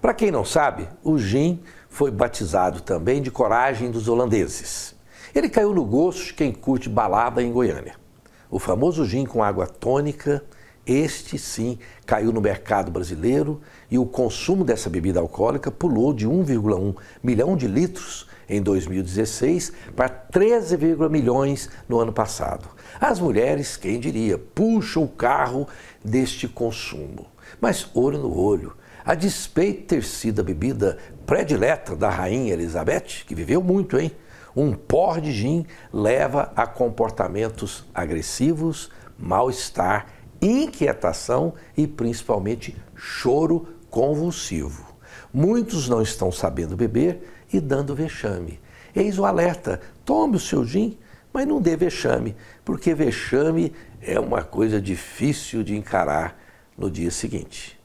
Para quem não sabe, o gin foi batizado também de coragem dos holandeses. Ele caiu no gosto de quem curte balada em Goiânia. O famoso gin com água tônica, este sim caiu no mercado brasileiro e o consumo dessa bebida alcoólica pulou de 1,1 milhão de litros em 2016 para 13, milhões no ano passado. As mulheres, quem diria, puxam o carro deste consumo. Mas olho no olho, a despeito de ter sido a bebida predileta da rainha Elizabeth, que viveu muito, hein? Um por de gin leva a comportamentos agressivos, mal-estar, inquietação e principalmente choro convulsivo. Muitos não estão sabendo beber e dando vexame. Eis o alerta: tome o seu gin, mas não dê vexame, porque vexame é uma coisa difícil de encarar no dia seguinte.